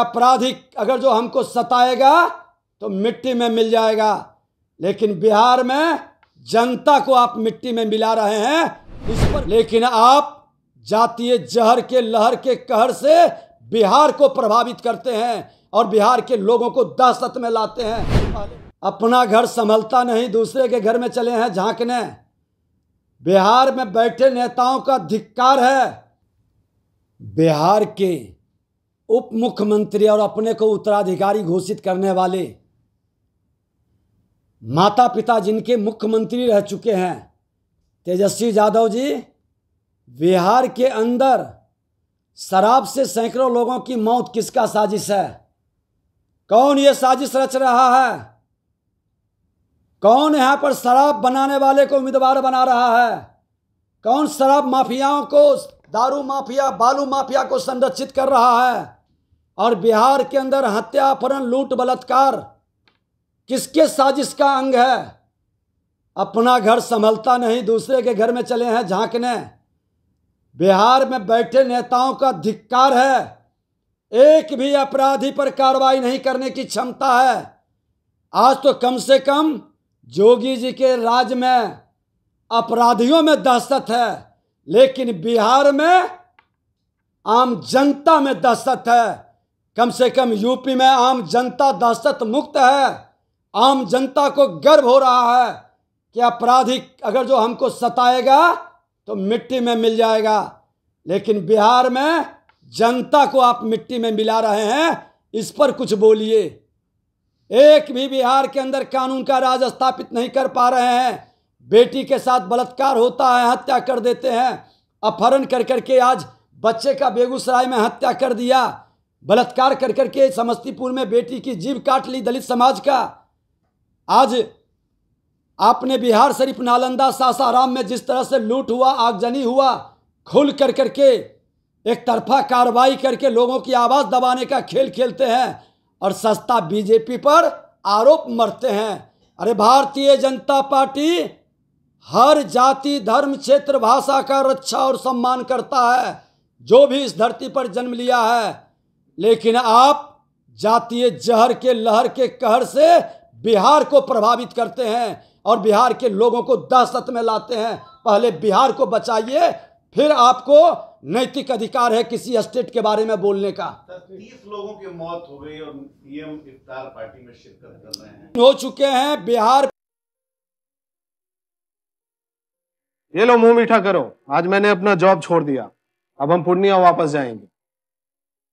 अपराधी अगर जो हमको सताएगा तो मिट्टी में मिल जाएगा लेकिन बिहार में जनता को आप मिट्टी में मिला रहे हैं इस पर लेकिन आप जातीय जहर के लहर के कहर से बिहार को प्रभावित करते हैं और बिहार के लोगों को दहशत में लाते हैं अपना घर संभलता नहीं दूसरे के घर में चले हैं झांकने बिहार में बैठे नेताओं का धिक्कार है बिहार के उप मुख्यमंत्री और अपने को उत्तराधिकारी घोषित करने वाले माता पिता जिनके मुख्यमंत्री रह चुके हैं तेजस्वी यादव जी बिहार के अंदर शराब से सैकड़ों लोगों की मौत किसका साजिश है कौन ये साजिश रच रहा है कौन यहाँ पर शराब बनाने वाले को उम्मीदवार बना रहा है कौन शराब माफियाओं को दारू माफिया बालू माफिया को संरक्षित कर रहा है और बिहार के अंदर हत्या अपहरण लूट बलात्कार किसके साजिश का अंग है अपना घर संभलता नहीं दूसरे के घर में चले हैं झांकने बिहार में बैठे नेताओं का धिक्कार है एक भी अपराधी पर कार्रवाई नहीं करने की क्षमता है आज तो कम से कम जोगी जी के राज में अपराधियों में दहशत है लेकिन बिहार में आम जनता में दहशत है कम से कम यूपी में आम जनता दहशत मुक्त है आम जनता को गर्व हो रहा है कि अपराधी अगर जो हमको सताएगा तो मिट्टी में मिल जाएगा लेकिन बिहार में जनता को आप मिट्टी में मिला रहे हैं इस पर कुछ बोलिए एक भी बिहार के अंदर कानून का राज स्थापित नहीं कर पा रहे हैं बेटी के साथ बलात्कार होता है हत्या कर देते हैं अपहरण कर करके आज बच्चे का बेगूसराय में हत्या कर दिया बलात्कार कर करके समस्तीपुर में बेटी की जीव काट ली दलित समाज का आज आपने बिहार शरीफ नालंदा सासाराम में जिस तरह से लूट हुआ आगजनी हुआ खुल कर करके एक तरफा कार्रवाई करके लोगों की आवाज़ दबाने का खेल खेलते हैं और सस्ता बीजेपी पर आरोप मरते हैं अरे भारतीय जनता पार्टी हर जाति धर्म क्षेत्र भाषा का रक्षा और सम्मान करता है जो भी इस धरती पर जन्म लिया है लेकिन आप जातीय जहर के लहर के कहर से बिहार को प्रभावित करते हैं और बिहार के लोगों को दहशत में लाते हैं पहले बिहार को बचाइए फिर आपको नैतिक अधिकार है किसी स्टेट के बारे में बोलने का तीस लोगों की मौत हो गई और पीएम इफ्तार पार्टी में शिरकत कर रहे हैं हो चुके हैं बिहार ये लो मुंह मीठा करो आज मैंने अपना जॉब छोड़ दिया अब हम पूर्णिया वापस जाएंगे